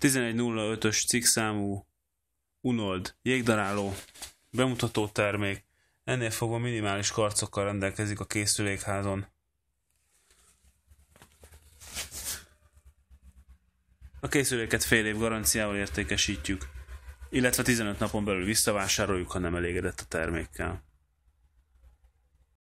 11.05-ös cikkszámú Unold, jégdaráló, bemutató termék, ennél fogva minimális karcokkal rendelkezik a készülékházon. A készüléket fél év garanciával értékesítjük, illetve 15 napon belül visszavásároljuk, ha nem elégedett a termékkel.